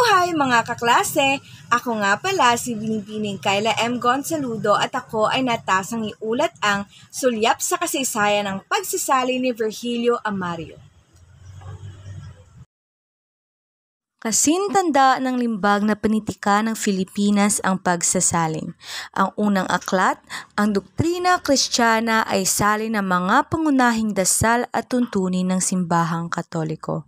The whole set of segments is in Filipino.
Buhay mga kaklase! Ako nga pala si Binibining Kayla M. Gonzaludo at ako ay natasang iulat ang Sulyap sa Kasaysayan ng Pagsisali ni Virgilio Amario. Kasintanda ng limbag na panitika ng Pilipinas ang pagsasalin. Ang unang aklat, ang doktrina kristyana ay salin ng mga pangunahing dasal at tuntunin ng simbahang katoliko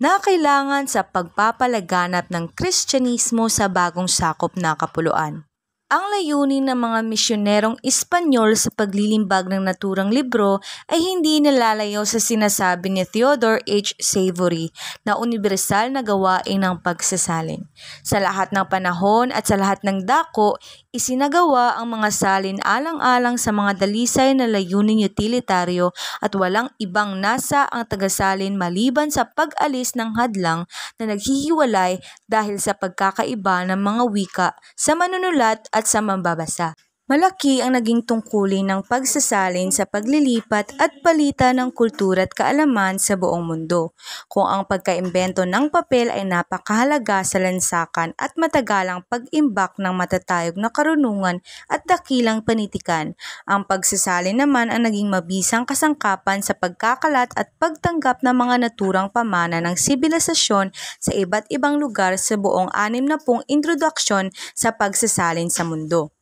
na kailangan sa pagpapalaganap ng Kristyanismo sa bagong sakop na kapuluan. Ang layunin ng mga misyonerong Espanyol sa paglilimbag ng naturang libro ay hindi nalalayo sa sinasabi ni Theodore H. Savory na universal na gawain ng pagsasalin. Sa lahat ng panahon at sa lahat ng dako, Isinagawa ang mga salin alang-alang sa mga dalisay na layuning utilitaryo at walang ibang nasa ang tagasalin maliban sa pag-alis ng hadlang na naghihiwalay dahil sa pagkakaiba ng mga wika sa manunulat at sa mambabasa. Malaki ang naging tungkulin ng pagsasalin sa paglilipat at palitan ng kultura at kaalaman sa buong mundo, kung ang pagkaimbento ng papel ay napakahalaga sa lansakan at matagalang pag-imbak ng matatayog na karunungan at dakilang panitikan. Ang pagsasalin naman ang naging mabisang kasangkapan sa pagkakalat at pagtanggap ng mga naturang pamana ng sibilisasyon sa iba't ibang lugar sa buong anim na pong introduksyon sa pagsasalin sa mundo.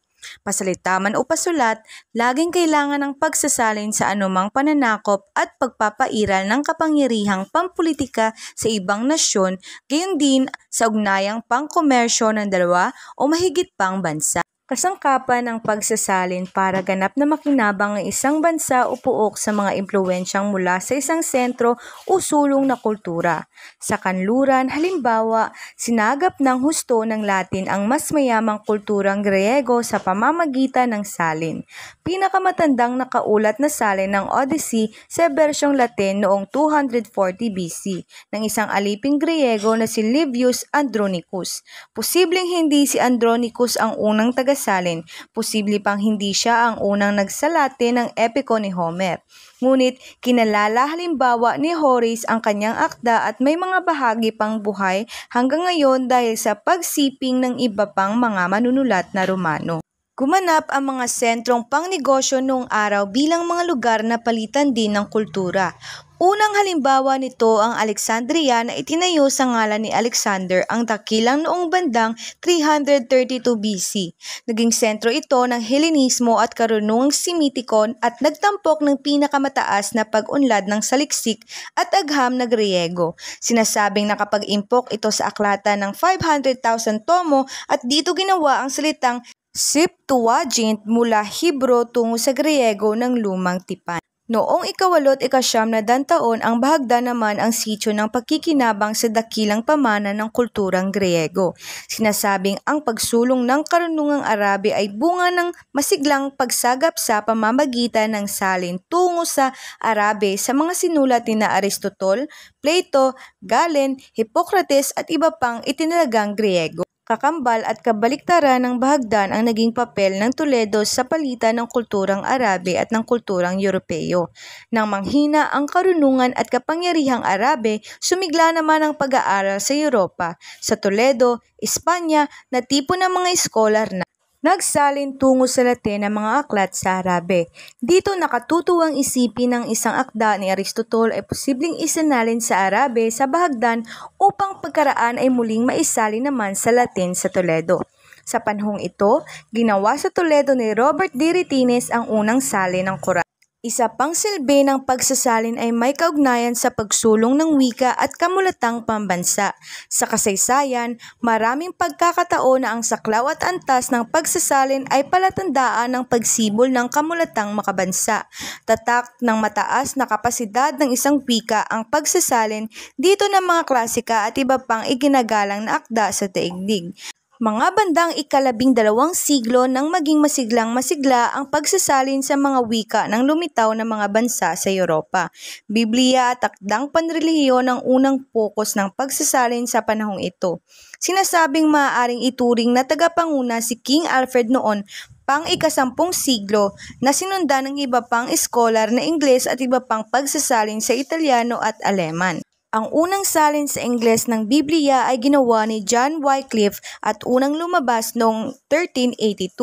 Pasalita man o pasulat, laging kailangan ng pagsasalin sa anumang pananakop at pagpapairal ng kapangyarihang pampolitika sa ibang nasyon, gayon din sa ugnayang pangkomersyo ng dalawa o mahigit pang bansa kasangkapan ng pagsasalin para ganap na makinabang ang isang bansa o puok sa mga impluensyang mula sa isang sentro o sulong na kultura. Sa kanluran, halimbawa, sinagap ng husto ng Latin ang mas mayamang kulturang Griego sa pamamagitan ng salin. Pinakamatandang nakaulat na salin ng Odyssey sa bersyong Latin noong 240 BC ng isang aliping Griego na si Livius Andronicus. Posibleng hindi si Andronicus ang unang taga nagkasalin. Posible pang hindi siya ang unang nagsalate ng epiko ni Homer. Ngunit kinalala halimbawa ni Horace ang kanyang akda at may mga bahagi pang buhay hanggang ngayon dahil sa pagsiping ng iba pang mga manunulat na Romano. Gumanap ang mga sentrong pangnegosyo noong araw bilang mga lugar na palitan din ng kultura. Unang halimbawa nito ang Alexandria na itinayo sa ngalan ni Alexander ang dakilang noong bandang 332 BC. Naging sentro ito ng Helenismo at karunungang Simitikon at nagtampok ng pinakamataas na pag-unlad ng saliksik at agham na Griego. Sinasabing nakapag-impok ito sa aklata ng 500,000 tomo at dito ginawa ang salitang Septuagint mula Hebro tungo sa Griego ng lumang tipan. Noong ikawalot ikasyam na dantaon ang bahagda naman ang sityo ng pagkikinabang sa dakilang pamana ng kulturang Griego. Sinasabing ang pagsulong ng karunungang Arabi ay bunga ng masiglang pagsagap sa pamamagitan ng salin tungo sa Arabe sa mga sinulat ni Aristotle, Plato, Galen, Hippocrates at iba pang itinalagang Griego. Kakambal at kabaliktaran ng bahagdan ang naging papel ng Toledo sa palitan ng kulturang Arabe at ng kulturang Europeo. Nang manghina ang karunungan at kapangyarihang Arabe, sumigla naman ang pag-aaral sa Europa, sa Toledo, Espanya na tipo ng mga iskolar na Nagsalin tungo sa Latin ang mga aklat sa Arabe. Dito nakatutuwang isipin ng isang akda ni Aristotle ay posibleng isinalin sa Arabe sa bahagdan upang pagkaraan ay muling maisalin naman sa Latin sa Toledo. Sa panhong ito, ginawa sa Toledo ni Robert D. Retines ang unang salin ng Quran. Isa pang silbi ng pagsasalin ay may kaugnayan sa pagsulong ng wika at kamulatang pambansa. Sa kasaysayan, maraming pagkakataon na ang saklaw at antas ng pagsasalin ay palatandaan ng pagsibol ng kamulatang makabansa. Tatak ng mataas na kapasidad ng isang wika ang pagsasalin dito ng mga klasika at iba pang iginagalang na akda sa taigdig. Mga bandang ikalabing dalawang siglo nang maging masiglang masigla ang pagsasalin sa mga wika ng lumitaw na mga bansa sa Europa. Biblia at akdang panrelihiyon ang unang pokus ng pagsasalin sa panahong ito. Sinasabing maaaring ituring na tagapanguna si King Alfred noon pang ikasampung siglo na sinundan ng iba pang iskolar na Ingles at iba pang pagsasalin sa Italiano at Aleman. Ang unang salin sa Ingles ng Biblia ay ginawa ni John Wycliffe at unang lumabas noong 1382.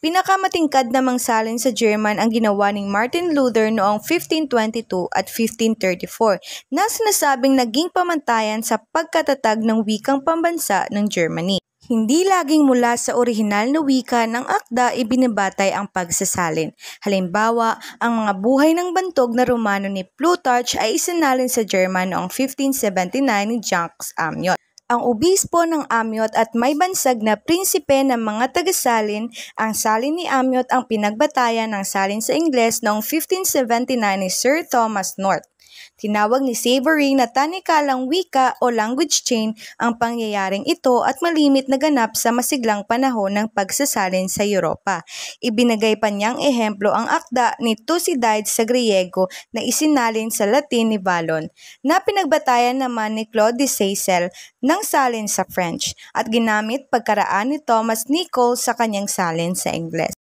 Pinakamatingkad namang salin sa German ang ginawa ni Martin Luther noong 1522 at 1534 na sinasabing naging pamantayan sa pagkatatag ng wikang pambansa ng Germany. Hindi laging mula sa orihinal na wika ng akda ibinabatay ang pagsasalin. Halimbawa, ang mga buhay ng bantog na romano ni Plutarch ay isinalin sa German noong 1579 ni Jacques Amyot. Ang obispo ng Amiot at may bansag na prinsipe ng mga taga-salin, ang salin ni Amiot ang pinagbatayan ng salin sa Ingles noong 1579 ni Sir Thomas North. Tinawag ni Savory na tanikalang wika o language chain ang pangyayaring ito at malimit na ganap sa masiglang panahon ng pagsasalin sa Europa. Ibinagay pa niyang ehemplo ang akda ni Thucydides sa Griego na isinalin sa Latin ni Valon, na pinagbatayan naman ni Claude de Saisel ng salin sa French at ginamit pagkaraan ni Thomas Nicol sa kanyang salin sa Ingles.